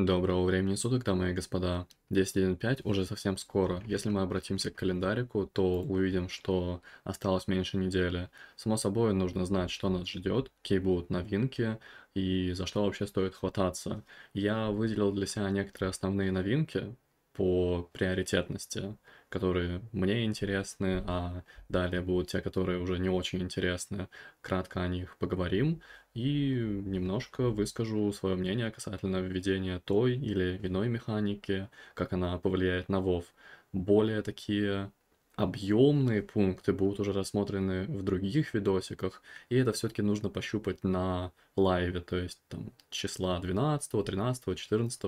Доброго времени суток, дамы и господа. 10.1.5 уже совсем скоро. Если мы обратимся к календарику, то увидим, что осталось меньше недели. Само собой, нужно знать, что нас ждет, какие будут новинки и за что вообще стоит хвататься. Я выделил для себя некоторые основные новинки по приоритетности которые мне интересны, а далее будут те, которые уже не очень интересны. Кратко о них поговорим и немножко выскажу свое мнение касательно введения той или иной механики, как она повлияет на WoW. Более такие объемные пункты будут уже рассмотрены в других видосиках, и это все-таки нужно пощупать на лайве, то есть там числа 12, 13, 14,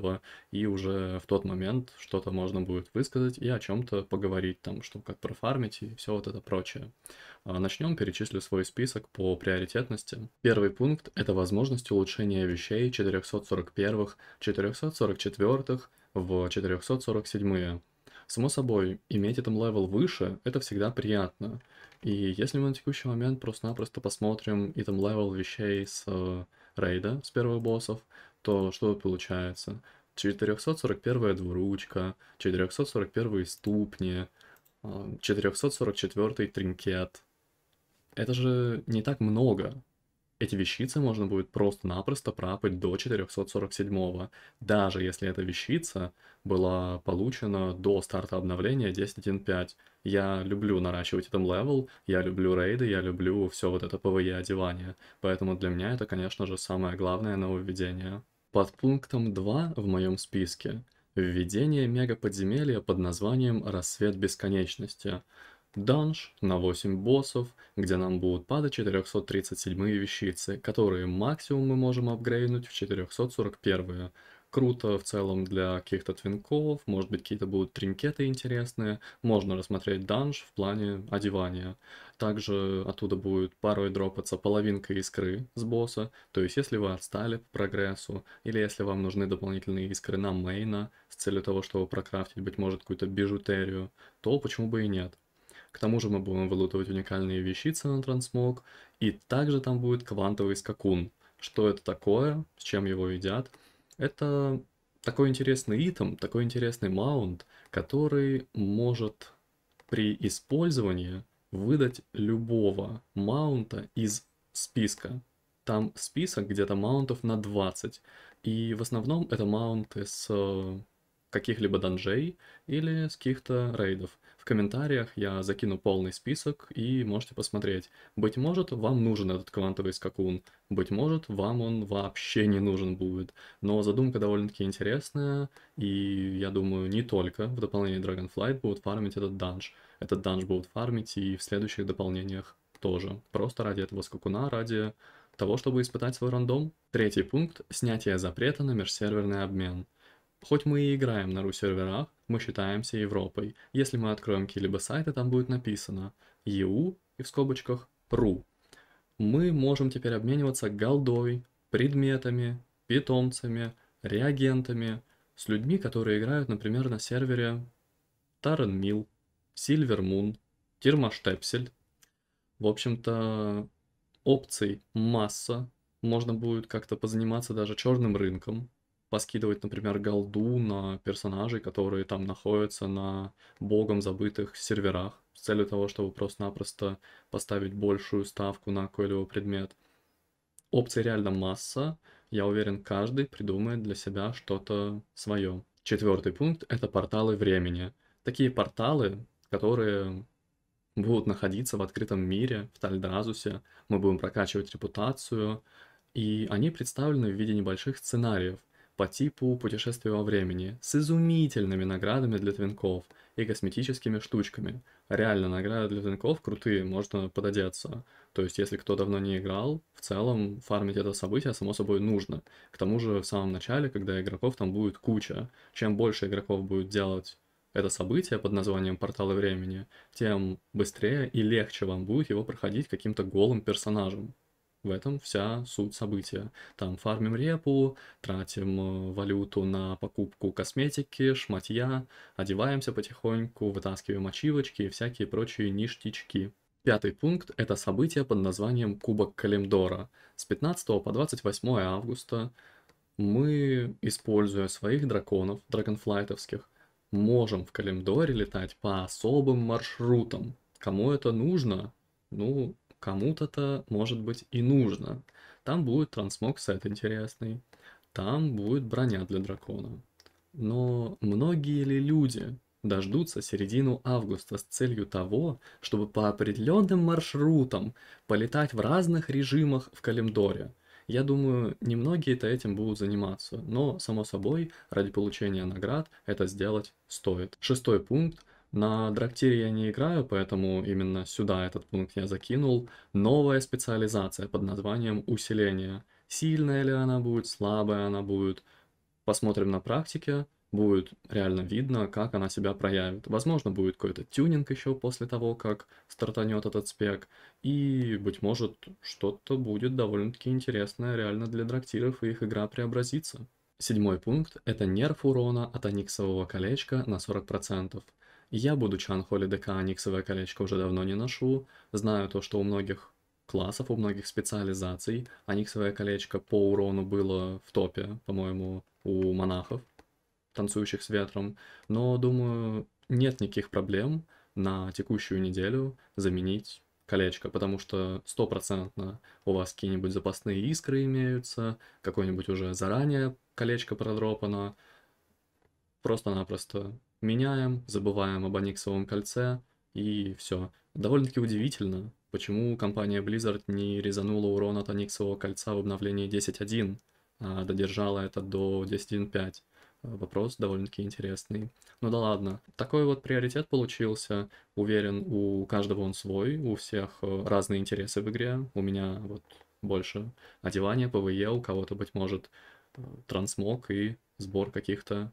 и уже в тот момент что-то можно будет высказать и о чем-то поговорить, там, что как профармить и все вот это прочее. А, Начнем, перечислю свой список по приоритетности. Первый пункт — это возможность улучшения вещей 441, 444 в 447 Само собой, иметь этот левел выше, это всегда приятно. И если мы на текущий момент просто-напросто посмотрим item левел вещей с э, рейда, с первых боссов, то что получается? 441 двуручка, 441 ступни, 444 э, тринкет. Это же не так много эти вещицы можно будет просто-напросто пропать до 447, го даже если эта вещица была получена до старта обновления 10.1.5. Я люблю наращивать этом левел, я люблю рейды, я люблю все вот это ПВЕ одевание, поэтому для меня это, конечно же, самое главное нововведение. Под пунктом 2 в моем списке Введение мега подземелья под названием «Рассвет бесконечности» данж на 8 боссов, где нам будут падать 437 вещицы, которые максимум мы можем апгрейднуть в 441. Круто в целом для каких-то твинков, может быть какие-то будут тринкеты интересные, можно рассмотреть данж в плане одевания. Также оттуда будет порой дропаться половинка искры с босса, то есть если вы отстали по прогрессу, или если вам нужны дополнительные искры на мейна с целью того, чтобы прокрафтить, быть может, какую-то бижутерию, то почему бы и нет. К тому же мы будем вылутывать уникальные вещицы на трансмог. И также там будет квантовый скакун. Что это такое? С чем его едят? Это такой интересный итем, такой интересный маунт, который может при использовании выдать любого маунта из списка. Там список где-то маунтов на 20. И в основном это маунты с э, каких-либо данжей или с каких-то рейдов. В комментариях я закину полный список и можете посмотреть. Быть может, вам нужен этот квантовый скакун, быть может, вам он вообще не нужен будет. Но задумка довольно-таки интересная, и я думаю, не только в дополнении Dragonflight будут фармить этот данж. Этот данж будут фармить и в следующих дополнениях тоже. Просто ради этого скакуна, ради того, чтобы испытать свой рандом. Третий пункт – снятие запрета на межсерверный обмен. Хоть мы и играем на ру-серверах, мы считаемся Европой. Если мы откроем какие-либо сайты, там будет написано EU и в скобочках RU. Мы можем теперь обмениваться голдой, предметами, питомцами, реагентами, с людьми, которые играют, например, на сервере Таренмил, Сильвермун, Термоштепсель. В общем-то, опций масса. Можно будет как-то позаниматься даже черным рынком, поскидывать, например, голду на персонажей, которые там находятся на богом забытых серверах с целью того, чтобы просто-напросто поставить большую ставку на какой-либо предмет. Опций реально масса. Я уверен, каждый придумает для себя что-то свое. Четвертый пункт — это порталы времени. Такие порталы, которые будут находиться в открытом мире, в Тальдразусе, мы будем прокачивать репутацию, и они представлены в виде небольших сценариев, по типу путешествия во времени, с изумительными наградами для твинков и косметическими штучками. Реально, награды для твинков крутые, можно пододеться. То есть, если кто давно не играл, в целом фармить это событие само собой нужно. К тому же, в самом начале, когда игроков там будет куча, чем больше игроков будет делать это событие под названием «Порталы времени», тем быстрее и легче вам будет его проходить каким-то голым персонажем. В этом вся суть события. Там фармим репу, тратим э, валюту на покупку косметики, шматья, одеваемся потихоньку, вытаскиваем ачивочки и всякие прочие ништячки. Пятый пункт – это событие под названием Кубок Калимдора. С 15 по 28 августа мы, используя своих драконов, драконфлайтовских, можем в Калимдоре летать по особым маршрутам. Кому это нужно? Ну, кому-то-то, может быть, и нужно. Там будет трансмог сет интересный, там будет броня для дракона. Но многие ли люди дождутся середину августа с целью того, чтобы по определенным маршрутам полетать в разных режимах в Калимдоре? Я думаю, немногие-то этим будут заниматься, но, само собой, ради получения наград это сделать стоит. Шестой пункт на драктире я не играю, поэтому именно сюда этот пункт я закинул. Новая специализация под названием усиление. Сильная ли она будет, слабая она будет. Посмотрим на практике, будет реально видно, как она себя проявит. Возможно, будет какой-то тюнинг еще после того, как стартанет этот спек. И, быть может, что-то будет довольно-таки интересное реально для драктиров, и их игра преобразится. Седьмой пункт – это нерв урона от аниксового колечка на 40%. Я, будучи анхолидека, аниксовое колечко уже давно не ношу. Знаю то, что у многих классов, у многих специализаций аниксовое колечко по урону было в топе, по-моему, у монахов, танцующих с ветром. Но, думаю, нет никаких проблем на текущую неделю заменить колечко, потому что стопроцентно у вас какие-нибудь запасные искры имеются, какое-нибудь уже заранее колечко продропано, просто-напросто меняем, забываем об Аниксовом кольце и все. Довольно-таки удивительно, почему компания Blizzard не резанула урон от Аниксового кольца в обновлении 10.1, а додержала это до 10.1.5. Вопрос довольно-таки интересный. Ну да ладно. Такой вот приоритет получился. Уверен, у каждого он свой, у всех э, разные интересы в игре. У меня вот больше одевание, ПВЕ, e, у кого-то, быть может, э, трансмог и сбор каких-то